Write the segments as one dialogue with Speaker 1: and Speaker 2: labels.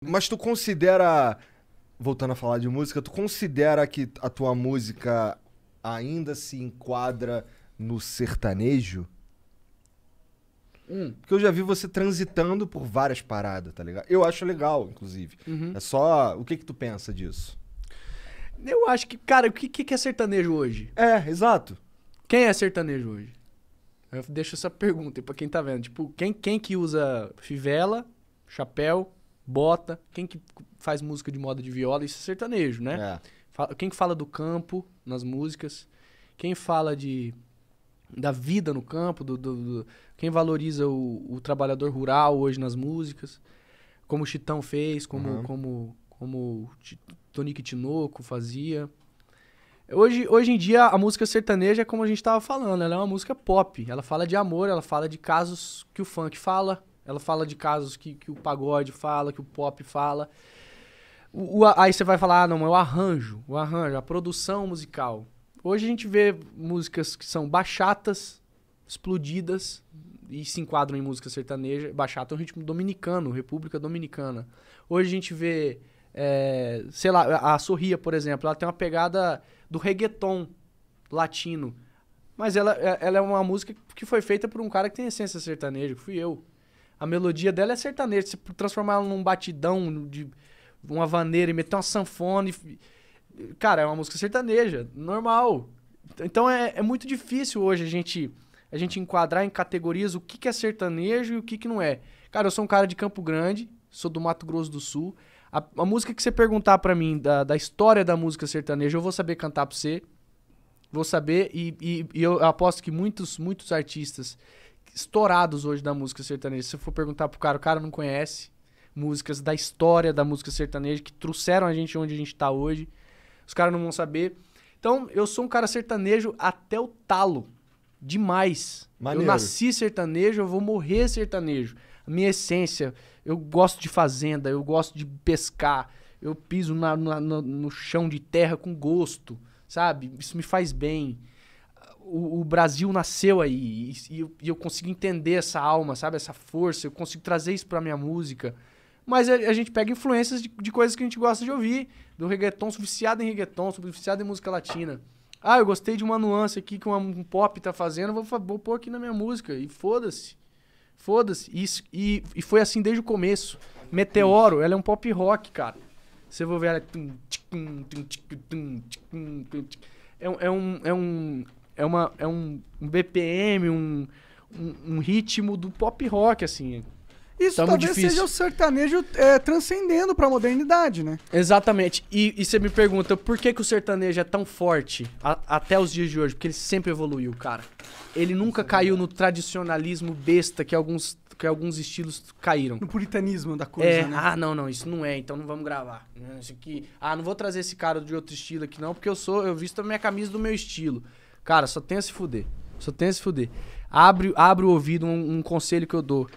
Speaker 1: Mas tu considera, voltando a falar de música, tu considera que a tua música ainda se enquadra no sertanejo? Hum. Porque eu já vi você transitando por várias paradas, tá ligado? Eu acho legal, inclusive. Uhum. É só. O que que tu pensa disso? Eu acho que, cara, o que, que é sertanejo hoje? É, exato. Quem é sertanejo hoje? Eu deixo essa pergunta aí pra quem tá vendo. Tipo, quem, quem que usa fivela, chapéu, bota. Quem que faz música de moda de viola? Isso é sertanejo, né? É. Quem que fala do campo nas músicas? Quem fala de da vida no campo, do, do, do quem valoriza o, o, trabalhador rural hoje nas músicas, como o Chitão fez, como uhum. como como Tonique Tinoco fazia. Hoje, hoje em dia, a música sertaneja é como a gente estava falando, ela é uma música pop. Ela fala de amor, ela fala de casos que o funk fala, ela fala de casos que, que o pagode fala, que o pop fala. O, o, aí você vai falar, ah, não, é o arranjo, o arranjo, a produção musical. Hoje a gente vê músicas que são bachatas, explodidas, e se enquadram em música sertaneja. Bachata é um ritmo dominicano, República Dominicana. Hoje a gente vê, é, sei lá, a Sorria, por exemplo, ela tem uma pegada do reggaeton latino. Mas ela, é, ela é uma música que foi feita por um cara que tem essência sertaneja, que fui eu. A melodia dela é sertaneja. Se transformar ela num batidão de uma vaneira e meter uma sanfona. E... Cara, é uma música sertaneja, normal. Então é, é muito difícil hoje a gente a gente enquadrar em categorias o que, que é sertanejo e o que, que não é. Cara, eu sou um cara de Campo Grande, sou do Mato Grosso do Sul. A, a música que você perguntar para mim da, da história da música sertaneja, eu vou saber cantar pra você. Vou saber, e, e, e eu aposto que muitos, muitos artistas estourados hoje da música sertaneja. Se eu for perguntar pro cara, o cara não conhece músicas da história da música sertaneja que trouxeram a gente onde a gente tá hoje. Os caras não vão saber. Então, eu sou um cara sertanejo até o talo. Demais. Maneiro. Eu nasci sertanejo, eu vou morrer sertanejo. A minha essência, eu gosto de fazenda, eu gosto de pescar, eu piso na, na, no, no chão de terra com gosto, sabe? Isso me faz bem o, o, Brasil nasceu aí e, e, e, eu consigo entender essa alma, sabe? Essa força, eu consigo trazer isso pra minha música. Mas a, a gente pega influências de, de, coisas que a gente gosta de ouvir, do reggaeton, suficiado em reggaeton, suficiado em música latina. Ah, eu gostei de uma nuance aqui que um, um pop tá fazendo, vou, vou pôr aqui na minha música e foda-se. Foda-se. E, e, e foi assim desde o começo. Meteoro, ela é um pop rock, cara. Você vai ver ela... É um, é um, é um é, uma, é um, um BPM, um, um, um, ritmo do pop rock, assim. Isso Tamo tá talvez difícil. seja o sertanejo é, transcendendo para a modernidade, né? Exatamente. E, e você me pergunta por que, que o sertanejo é tão forte a, até os dias de hoje? Porque ele sempre evoluiu, cara. Ele nunca caiu no tradicionalismo besta que alguns, que alguns estilos caíram. No puritanismo da coisa, é, né? Ah, não, não, isso não é, então não vamos gravar. Isso aqui, ah, não vou trazer esse cara de outro estilo aqui, não, porque eu sou, eu visto a minha camisa do meu estilo. Cara, só tem a se fuder. Só tem a se fuder. Abre, abre o ouvido, um, um conselho que eu dou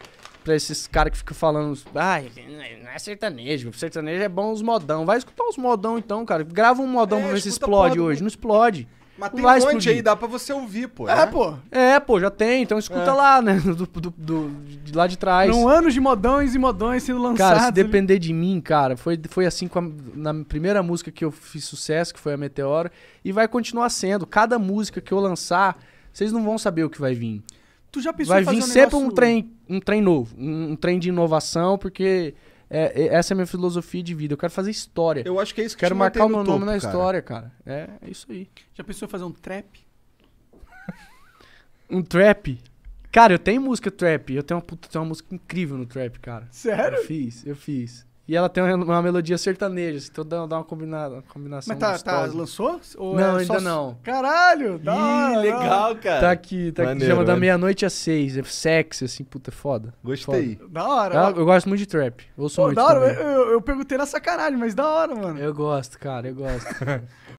Speaker 1: pra esses caras que ficam falando. Ai, ah, não é sertanejo. Sertanejo é bom os modão. Vai escutar os modão então, cara. Grava um modão é, pra ver se explode hoje. Do... Não explode. Mas tem um monte explodir. aí, dá pra você ouvir, pô. É, né? pô. É, pô, já tem, então escuta é. lá, né? Do, do, do, de lá de trás. São anos de modões e modões sendo lançados. Cara, se né? depender de mim, cara, foi, foi assim a, na primeira música que eu fiz sucesso, que foi a meteora e vai continuar sendo. Cada música que eu lançar, vocês não vão saber o que vai vir. Tu já pensou Vai vir um sempre negócio... um trem, um trem novo, um, um trem de inovação, porque é, essa é a minha filosofia de vida. Eu quero fazer história. Eu acho que é isso que Quero marcar o meu no nome topo, na cara. história, cara. É, é isso aí. Já pensou em fazer um trap? um trap? Cara, eu tenho música trap. Eu tenho uma, puta, tenho uma música incrível no trap, cara. Sério? Eu fiz, eu fiz. E ela tem uma melodia sertaneja, assim, então dá, dá uma, combinada, uma combinação. Mas tá, tá lançou? não, é ainda só... não. Caralho! Dá, Ih, legal, cara. Tá aqui, tá maneiro, aqui. Chama maneiro. da meia-noite às é seis. É sexy, assim, puta, é foda. Gostei. Foda. Da hora. Tá? Eu, eu, gosto muito de trap. Ouço Pô, muito. Da hora, eu, eu, eu perguntei na sacanagem, mas da hora, mano. Eu gosto, cara, eu gosto.